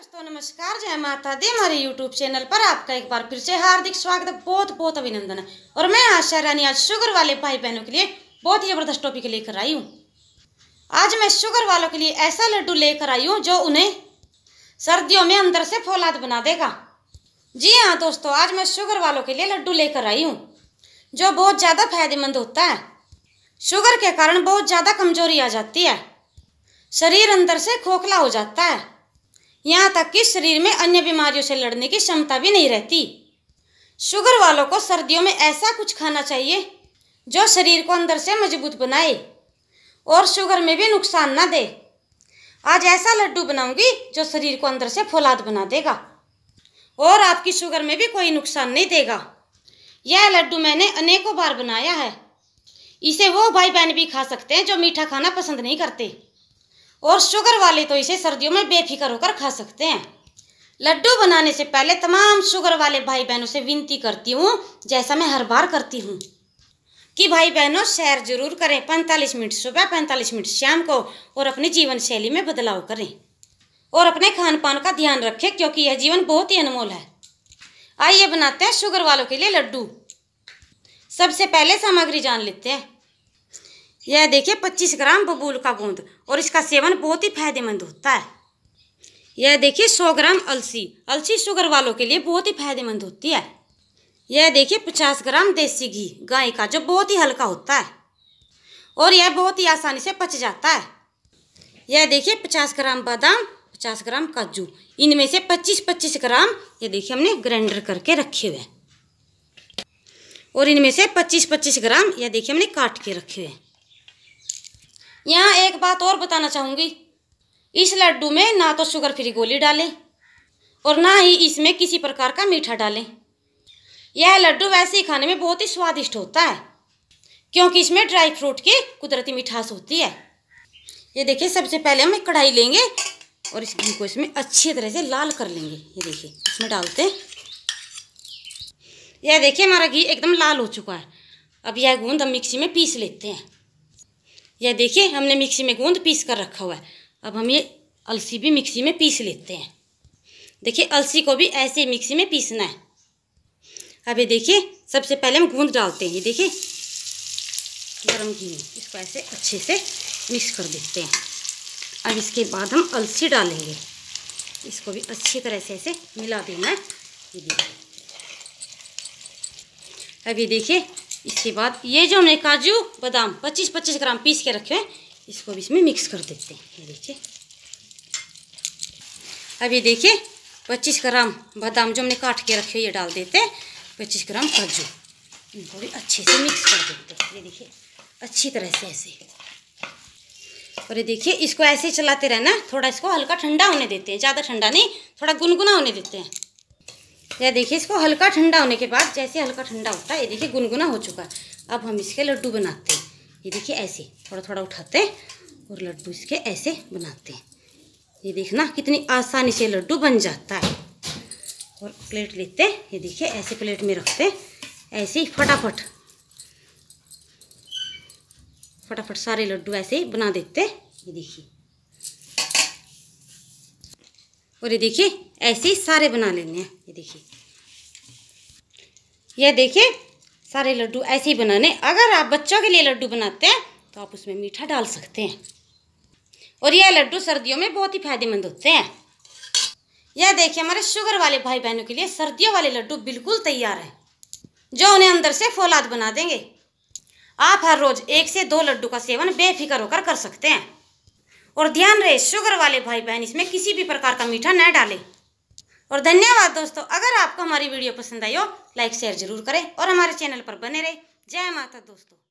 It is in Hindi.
दोस्तों नमस्कार जय माता दी हमारे YouTube चैनल पर आपका एक बार फिर से हार्दिक स्वागत बहुत बहुत अभिनंदन है और मैं आशा रानी आज शुगर वाले भाई बहनों के लिए बहुत ही ज़बरदस्त टॉपिक लेकर आई हूँ आज मैं शुगर वालों के लिए ऐसा लड्डू लेकर आई हूँ जो उन्हें सर्दियों में अंदर से फौलाद बना देगा जी हाँ दोस्तों आज मैं शुगर वालों के लिए लड्डू लेकर आई हूँ जो बहुत ज़्यादा फायदेमंद होता है शुगर के कारण बहुत ज़्यादा कमजोरी आ जाती है शरीर अंदर से खोखला हो जाता है यहाँ तक कि शरीर में अन्य बीमारियों से लड़ने की क्षमता भी नहीं रहती शुगर वालों को सर्दियों में ऐसा कुछ खाना चाहिए जो शरीर को अंदर से मजबूत बनाए और शुगर में भी नुकसान ना दे आज ऐसा लड्डू बनाऊंगी जो शरीर को अंदर से फौलाद बना देगा और आपकी शुगर में भी कोई नुकसान नहीं देगा यह लड्डू मैंने अनेकों बार बनाया है इसे वो भाई बहन भी खा सकते हैं जो मीठा खाना पसंद नहीं करते और शुगर वाले तो इसे सर्दियों में बेफिक्र होकर खा सकते हैं लड्डू बनाने से पहले तमाम शुगर वाले भाई बहनों से विनती करती हूँ जैसा मैं हर बार करती हूँ कि भाई बहनों सैर जरूर करें पैंतालीस मिनट सुबह पैंतालीस मिनट शाम को और अपने जीवन शैली में बदलाव करें और अपने खान पान का ध्यान रखें क्योंकि यह जीवन बहुत ही अनमोल है आइए बनाते हैं शुगर वालों के लिए लड्डू सबसे पहले सामग्री जान लेते हैं यह देखिए 25 ग्राम बबूल का गोंद और इसका सेवन बहुत ही फायदेमंद होता है यह देखिए 100 ग्राम अलसी अलसी शुगर वालों के लिए बहुत ही फायदेमंद होती है यह देखिए 50 ग्राम देसी घी गाय का जो बहुत ही हल्का होता है और यह बहुत ही आसानी से पच जाता है यह देखिए 50 ग्राम बादाम 50 ग्राम काजू इनमें से 25-25 ग्राम ये देखिए हमने ग्राइंडर करके रखे हुए और इनमें से 25-25 ग्राम यह देखिए हमने काट के रखे हुए हैं यहाँ एक बात और बताना चाहूँगी इस लड्डू में ना तो शुगर फ्री गोली डालें और ना ही इसमें किसी प्रकार का मीठा डालें यह लड्डू वैसे ही खाने में बहुत ही स्वादिष्ट होता है क्योंकि इसमें ड्राई फ्रूट की कुदरती मिठास होती है ये देखिए सबसे पहले हम एक कढ़ाई लेंगे और इस घी को इसमें अच्छी तरह से लाल कर लेंगे ये देखिए इसमें डालते हैं यह देखिए हमारा घी एकदम लाल हो चुका है अब यह गूंद हम मिक्सी में पीस लेते हैं यह देखिए हमने मिक्सी में गूंद पीस कर रखा हुआ है अब हम ये अलसी भी मिक्सी में पीस लेते हैं देखिए अलसी को भी ऐसे मिक्सी में पीसना है अब ये देखिए सबसे पहले हम गूंद डालते हैं ये देखिए गर्म घी में इसको ऐसे अच्छे से मिक्स कर देते हैं अब इसके बाद हम अलसी डालेंगे इसको भी अच्छी तरह से ऐसे मिला देना है अभी अब ये देखिए इसके बाद ये जो हमने काजू बादाम 25-25 ग्राम पीस के रखे हैं इसको भी इसमें मिक्स कर देते हैं ये देखिए अब ये देखिए 25 ग्राम बादाम जो हमने काट के रखे ये डाल देते हैं पच्चीस ग्राम काजू इनको भी अच्छे से मिक्स कर देते हैं ये देखिए अच्छी तरह से ऐसे और ये देखिए इसको ऐसे चलाते रहना थोड़ा इसको हल्का ठंडा होने देते हैं ज़्यादा ठंडा नहीं थोड़ा गुनगुना होने देते हैं ये देखिए इसको हल्का ठंडा होने के बाद जैसे हल्का ठंडा होता है ये देखिए गुनगुना हो चुका है अब हम इसके लड्डू बनाते हैं ये देखिए ऐसे थोड़ा थोड़ा उठाते हैं और लड्डू इसके ऐसे बनाते हैं ये देखना कितनी आसानी से लड्डू बन जाता है और प्लेट लेते हैं ये देखिए ऐसे प्लेट में रखते हैं ऐसे ही फटाफट फटाफट सारे लड्डू ऐसे ही बना देते हैं ये देखिए और ये देखिए ऐसे ही सारे बना लेने हैं ये देखिए यह देखिए सारे लड्डू ऐसे ही बनाने अगर आप बच्चों के लिए लड्डू बनाते हैं तो आप उसमें मीठा डाल सकते हैं और यह लड्डू सर्दियों में बहुत ही फायदेमंद होते हैं यह देखिए हमारे शुगर वाले भाई बहनों के लिए सर्दियों वाले लड्डू बिल्कुल तैयार हैं जो उन्हें अंदर से फौलाद बना देंगे आप हर रोज़ एक से दो लड्डू का सेवन बेफिक्र होकर कर सकते हैं और ध्यान रहे शुगर वाले भाई बहन इसमें किसी भी प्रकार का मीठा न डालें और धन्यवाद दोस्तों अगर आपको हमारी वीडियो पसंद आई हो लाइक शेयर जरूर करें और हमारे चैनल पर बने रहे जय माता दोस्तों